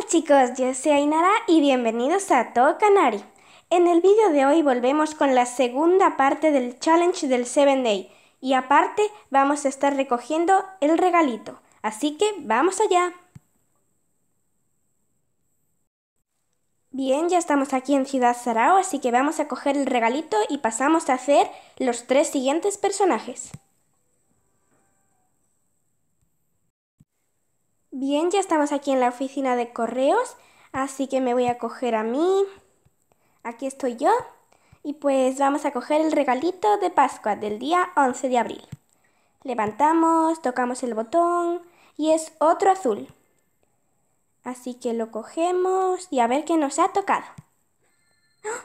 Hola chicos, yo soy Ainara y bienvenidos a Todo Canari. En el vídeo de hoy volvemos con la segunda parte del challenge del 7 Day y aparte vamos a estar recogiendo el regalito, así que vamos allá. Bien, ya estamos aquí en Ciudad Sarao, así que vamos a coger el regalito y pasamos a hacer los tres siguientes personajes. Bien, ya estamos aquí en la oficina de correos, así que me voy a coger a mí. Aquí estoy yo. Y pues vamos a coger el regalito de Pascua del día 11 de abril. Levantamos, tocamos el botón y es otro azul. Así que lo cogemos y a ver qué nos ha tocado. ¡Ah!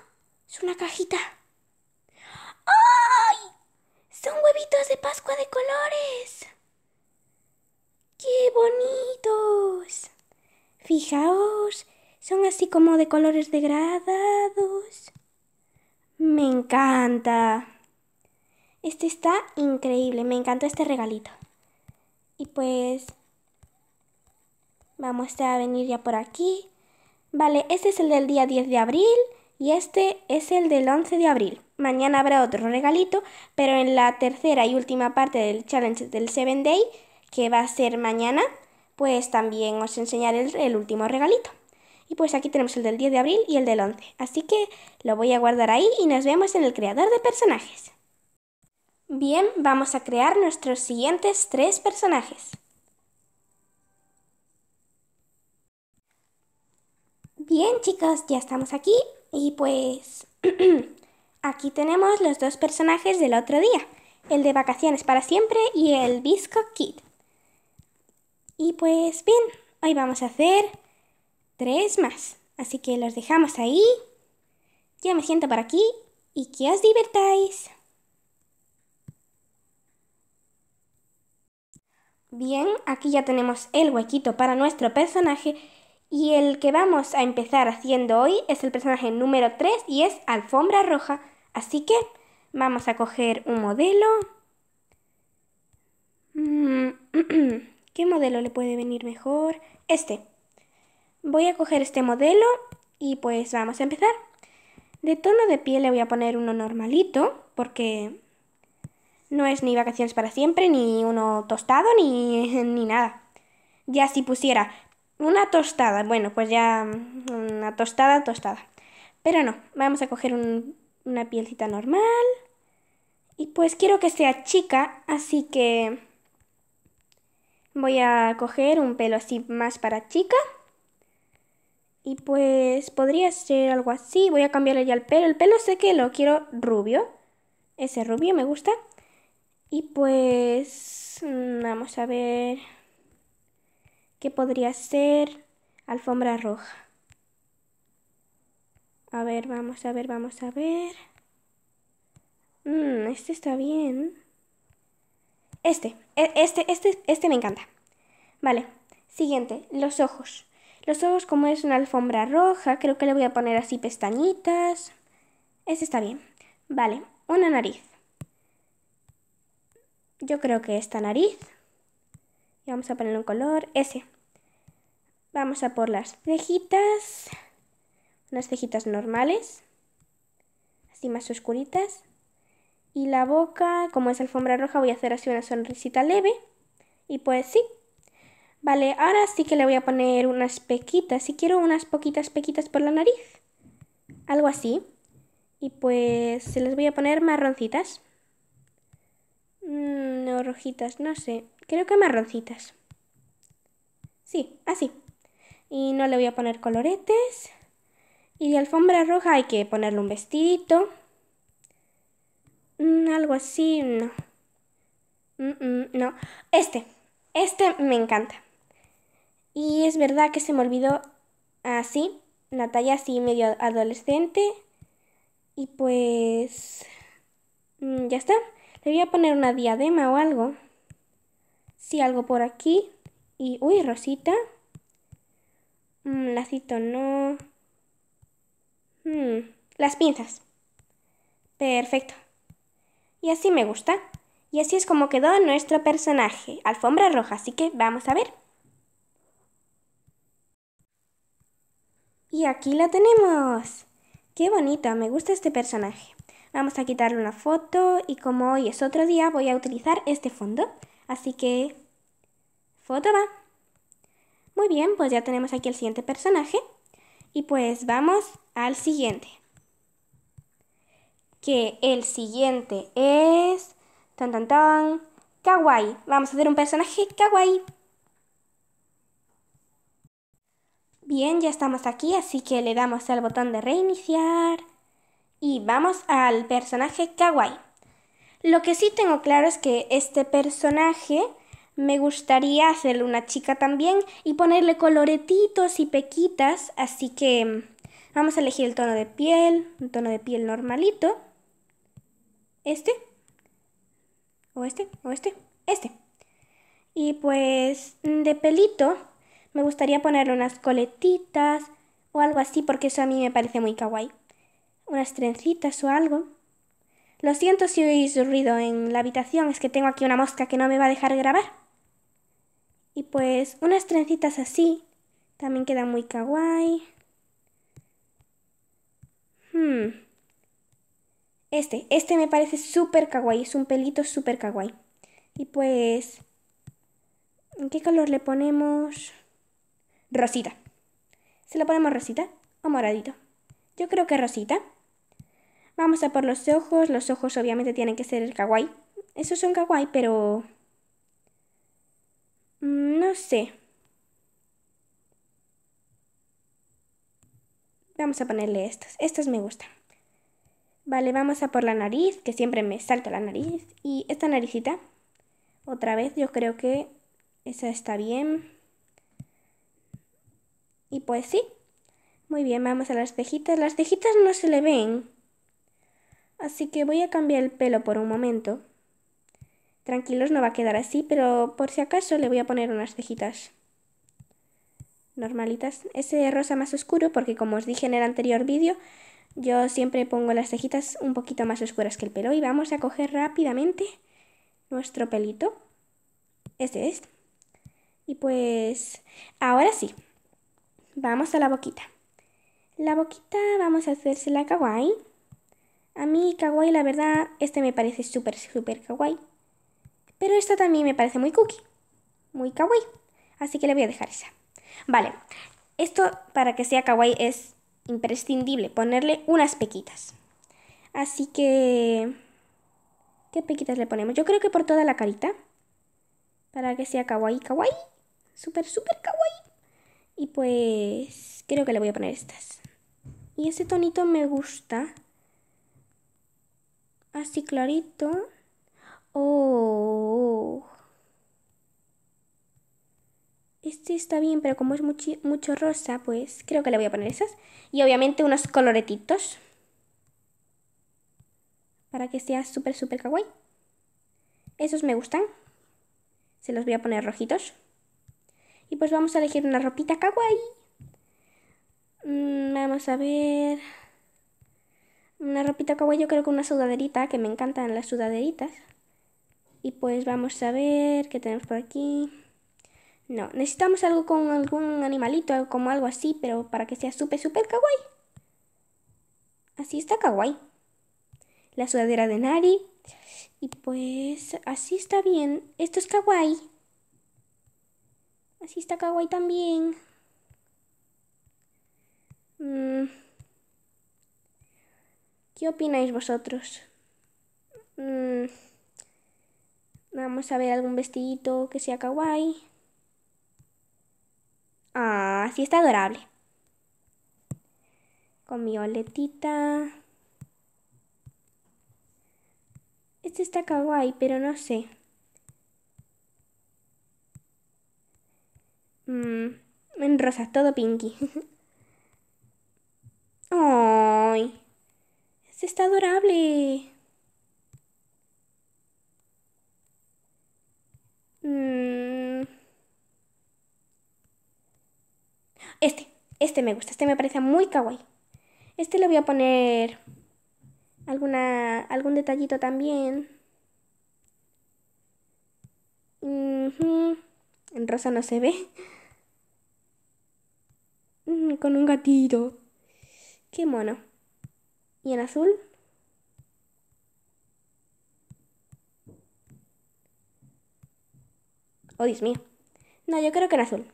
Es una cajita. ¡Ay! Son huevitos de Pascua de colores. Fijaos, son así como de colores degradados. Me encanta. Este está increíble, me encanta este regalito. Y pues vamos a venir ya por aquí. Vale, este es el del día 10 de abril y este es el del 11 de abril. Mañana habrá otro regalito, pero en la tercera y última parte del challenge del 7 Day, que va a ser mañana, pues también os enseñaré el, último regalito. Y pues aquí tenemos el del 10 de abril y el del 11, así que lo voy a guardar ahí y nos vemos en el creador de personajes. Bien, vamos a crear nuestros siguientes tres personajes. Bien chicos, ya estamos aquí y pues aquí tenemos los dos personajes del otro día, el de vacaciones para siempre y el Bisco Kid. Y pues bien, hoy vamos a hacer tres más. Así que los dejamos ahí. Ya me siento por aquí y que os divertáis. Bien, aquí ya tenemos el huequito para nuestro personaje y el que vamos a empezar haciendo hoy es el personaje número 3 y es Alfombra Roja. Así que vamos a coger un modelo. Mm, ¿Qué modelo le puede venir mejor? Este. Voy a coger este modelo y pues vamos a empezar. De tono de piel le voy a poner uno normalito porque no es ni vacaciones para siempre, ni uno tostado, ni, ni nada. Ya si pusiera una tostada, bueno, pues ya mm, una tostada, tostada. Pero no, vamos a coger una pielcita normal. Y pues quiero que sea chica, así que Voy a coger un pelo así más para chica. Y pues podría ser algo así. Voy a cambiarle ya el pelo. El pelo sé que lo quiero rubio. Ese rubio me gusta. Y pues mm, vamos a ver qué podría ser alfombra roja. A ver, vamos a ver, vamos a ver. Mm, este está bien. Este. E, este, este, este me encanta. Vale, siguiente, los ojos. Los ojos, como es una alfombra roja, creo que le voy a poner así pestañitas. ese está bien. Vale, una nariz. Yo creo que esta nariz. Y vamos a ponerle un color, ese. Vamos a por las cejitas. Unas cejitas normales. Así más oscuritas. Y la boca, como es alfombra roja, voy a hacer así una sonrisita leve. Y pues sí. Vale, ahora sí que le voy a poner unas pequitas. Si quiero unas poquitas pequitas por la nariz. Algo así. Y pues se les voy a poner marroncitas. Mm, no, rojitas, no sé. Creo que marroncitas. Sí, así. Y no le voy a poner coloretes. Y de alfombra roja hay que ponerle un vestidito. Mm, algo así, no. Mm, mm, no. Este. Este me encanta. Y es verdad que se me olvidó así. La talla así medio adolescente. Y pues... Ya está. Le voy a poner una diadema o algo. Sí, algo por aquí. Y... Uy, rosita. lacito no. las pinzas. Perfecto. Y así me gusta. Y así es como quedó nuestro personaje, alfombra roja, así que vamos a ver. Y aquí la tenemos. Qué bonito, me gusta este personaje. Vamos a quitarle una foto y como hoy es otro día voy a utilizar este fondo. Así que... Foto va. Muy bien, pues ya tenemos aquí el siguiente personaje. Y pues vamos al siguiente que el siguiente es... Tan, tan, tan. Kawaii. Vamos a hacer un personaje kawaii. Bien, ya estamos aquí, así que le damos al botón de reiniciar. Y vamos al personaje kawaii. Lo que sí tengo claro es que este personaje me gustaría hacerle una chica también y ponerle coloretitos y pequitas, así que mm, vamos a elegir el tono de piel, un tono de piel normalito este, o este, o este, este. Y pues mm, de pelito me gustaría ponerle unas coletitas o algo así porque eso a mí me parece muy kawaii. Unas trencitas o algo. Lo siento si oís ruido en la habitación, es que tengo aquí una mosca que no me va a dejar grabar. Y pues unas trencitas así también quedan muy kawaii. Este, este me parece súper kawaii, es un pelito súper kawaii. Y pues, ¿en qué color le ponemos? Rosita. ¿Se lo ponemos rosita o moradito? Yo creo que rosita. Vamos a por los ojos. Los ojos obviamente tienen que ser el kawaii. Esos son kawaii, pero... Mm, no sé. Vamos a ponerle estos. Estos me gustan. Vale, vamos a por la nariz, que siempre me salta la nariz. Y esta naricita, otra vez, yo creo que esa está bien. Y pues sí. Muy bien, vamos a las cejitas. Las cejitas no se le ven. Así que voy a cambiar el pelo por un momento. Tranquilos, no va a quedar así, pero por si acaso le voy a poner unas cejitas normalitas. Ese rosa más oscuro, porque como os dije en el anterior vídeo, yo siempre pongo las cejitas un poquito más oscuras que el pelo y vamos a coger rápidamente nuestro pelito. Este es. Y pues ahora sí, vamos a la boquita. La boquita vamos a hacerse la kawaii. A mí kawaii la verdad, este me parece súper, súper kawaii. Pero esto también me parece muy cookie, muy kawaii. Así que le voy a dejar esa. Vale, esto para que sea kawaii es imprescindible ponerle unas pequitas. Así que... ¿Qué pequitas le ponemos? Yo creo que por toda la carita. Para que sea kawaii, kawaii. Súper, súper kawaii. Y pues... Creo que le voy a poner estas. Y ese tonito me gusta. Así clarito. Oh... Este está bien, pero como es mucho, rosa, pues creo que le voy a poner esas. Y obviamente unos coloretitos. Para que sea súper, súper kawaii. Esos me gustan. Se los voy a poner rojitos. Y pues vamos a elegir una ropita kawaii. Mm, vamos a ver... Una ropita kawaii, yo creo que una sudaderita, que me encantan las sudaderitas. Y pues vamos a ver qué tenemos por aquí. No, necesitamos algo con algún animalito, como algo así, pero para que sea súper, súper kawaii. Así está kawaii. La sudadera de Nari. Y pues así está bien. Esto es kawaii. Así está kawaii también. Mm. ¿Qué opináis vosotros? Mm. Vamos a ver algún vestidito que sea kawaii. Ah, sí está adorable. Con mi oletita. Este está kawaii, pero no sé. Mm, en rosa, todo pinky. ¡Ay! Este está adorable. Mmm. Este, este me gusta, este me parece muy kawaii. Este le voy a poner alguna algún detallito también. En rosa no se ve. con un gatito. Qué mono. ¿Y en azul? Oh, Dios mío. No, yo creo que en azul.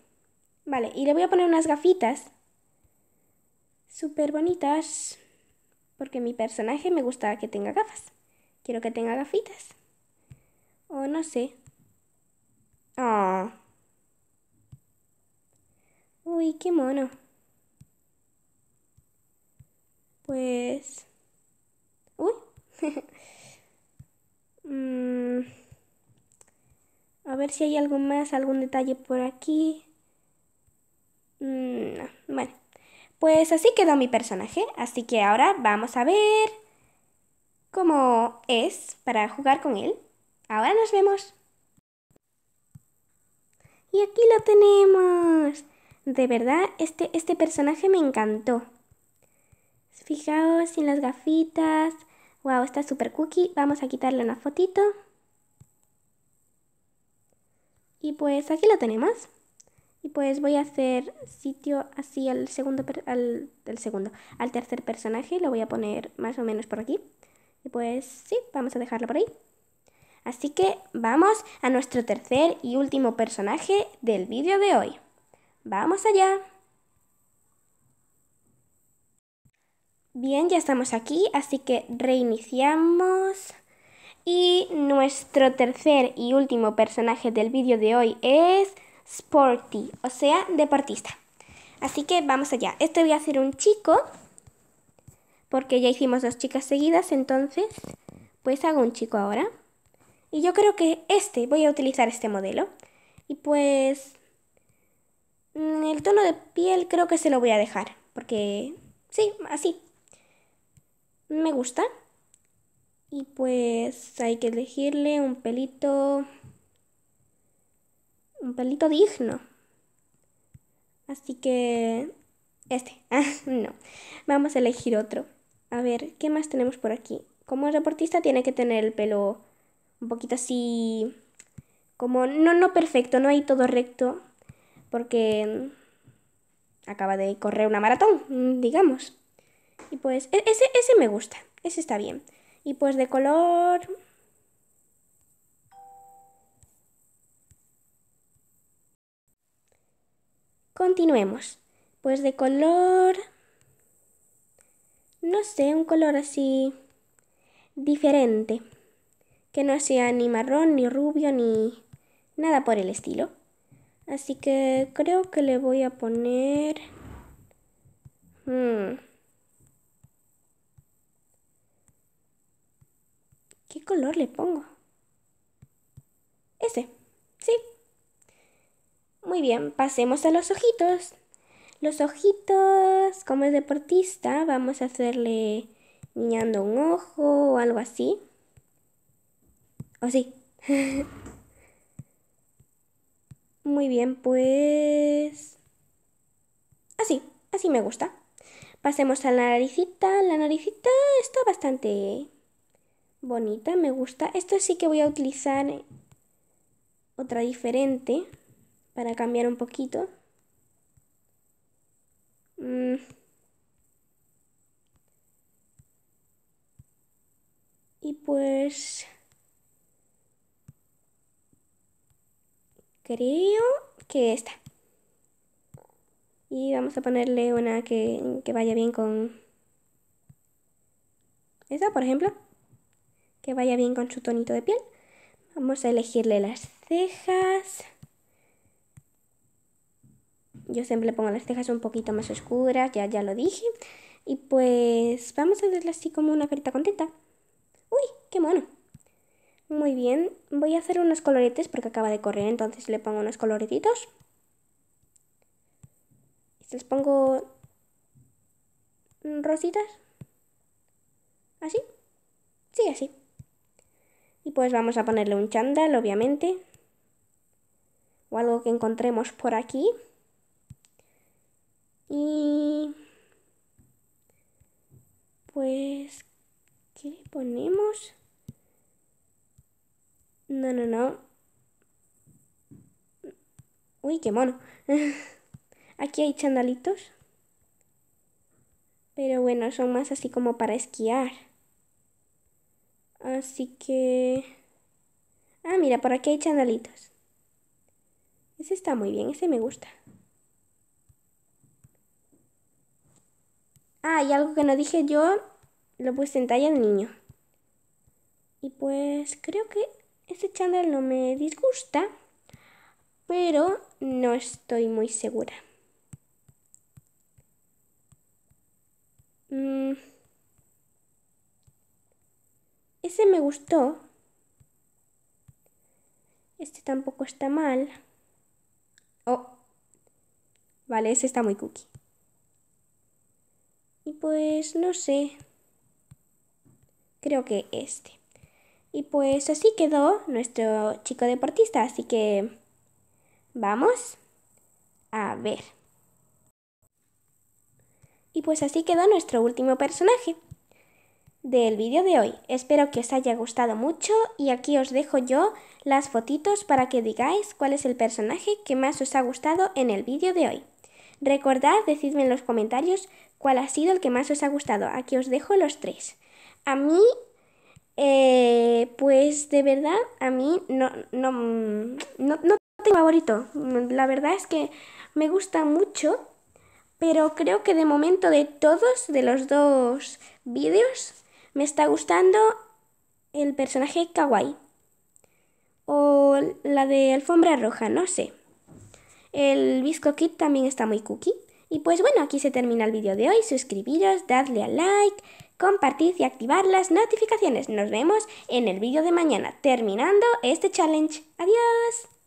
Vale, y le voy a poner unas gafitas súper bonitas porque mi personaje me gusta que tenga gafas. Quiero que tenga gafitas. O no sé. Ah. Uy, qué mono. Pues... Uy. Mm. A ver si hay algo más, algún detalle por aquí. No. Mm, bueno, pues así quedó mi personaje, así que ahora vamos a ver cómo es para jugar con él. Ahora nos vemos. Y aquí lo tenemos. De verdad, este, este personaje me encantó. Fijaos, En las gafitas. Wow, está súper cookie. Vamos a quitarle una fotito. Y pues aquí lo tenemos pues voy a hacer sitio así al segundo, al, segundo, al tercer personaje, lo voy a poner más o menos por aquí. Y pues sí, vamos a dejarlo por ahí. Así que vamos a nuestro tercer y último personaje del vídeo de hoy. ¡Vamos allá! Bien, ya estamos aquí, así que reiniciamos. Y nuestro tercer y último personaje del vídeo de hoy es sporty, o sea, deportista. Así que vamos allá. Este voy a hacer un chico, porque ya hicimos dos chicas seguidas, entonces, pues hago un chico ahora. Y yo creo que este, voy a utilizar este modelo. Y pues, mm, el tono de piel creo que se lo voy a dejar, porque sí, así. Me gusta. Y pues hay que elegirle un pelito un pelito digno. Así que este, ah, no. Vamos a elegir otro. A ver, ¿qué más tenemos por aquí? Como deportista tiene que tener el pelo un poquito así como no no perfecto, no hay todo recto porque mm, acaba de correr una maratón, digamos. Y pues e-, ese, ese me gusta, ese está bien. Y pues de color Continuemos. Pues de color... No sé, un color así diferente. Que no sea ni marrón, ni rubio, ni nada por el estilo. Así que creo que le voy a poner... Hmm, ¿Qué color le pongo? Ese. Sí, muy bien, pasemos a los ojitos. Los ojitos, como es deportista, vamos a hacerle niñando un ojo o algo así. ¿O sí? Muy bien, pues... Así, así me gusta. Pasemos a la naricita. La naricita está bastante bonita, me gusta. Esto sí que voy a utilizar otra diferente para cambiar un poquito. Mm. Y pues... Creo que esta. Y vamos a ponerle una que, que vaya bien con... Esa, por ejemplo. Que vaya bien con su tonito de piel. Vamos a elegirle las cejas. Yo siempre le pongo las cejas un poquito más oscuras, ya, ya lo dije. Y pues vamos a hacerle así como una carita contenta. ¡Uy, qué mono! Muy bien, voy a hacer unos coloretes porque acaba de correr, entonces le pongo unos coloretitos. Les pongo rositas. ¿Así? Sí, así. Y pues vamos a ponerle un chándal, obviamente. O algo que encontremos por aquí. Y pues, ¿qué le ponemos? No, no, no. Uy, qué mono. Aquí hay chandalitos. Pero bueno, son más así como para esquiar. Así que... Ah, mira, por aquí hay chandalitos. Ese está muy bien, ese me gusta. Ah, y algo que no dije yo, lo puse en talla de niño. Y pues creo que este chándal no me disgusta, pero no estoy muy segura. Mm. Ese me gustó. Este tampoco está mal. Oh. Vale, ese está muy cookie. Y pues no sé. Creo que este. Y pues así quedó nuestro chico deportista. Así que vamos a ver. Y pues así quedó nuestro último personaje del vídeo de hoy. Espero que os haya gustado mucho y aquí os dejo yo las fotitos para que digáis cuál es el personaje que más os ha gustado en el vídeo de hoy. Recordad, decidme en los comentarios cuál ha sido el que más os ha gustado. Aquí os dejo los tres. A mí, eh, pues de verdad, a mí no, no, no, no tengo favorito. La verdad es que me gusta mucho, pero creo que de momento de todos, de los dos vídeos, me está gustando el personaje kawaii. O la de alfombra roja, no sé. El Visco Kit también está muy cookie. Y pues bueno, aquí se termina el vídeo de hoy. Suscribiros, dadle a like, compartid y activar las notificaciones. Nos vemos en el vídeo de mañana terminando este challenge. ¡Adiós!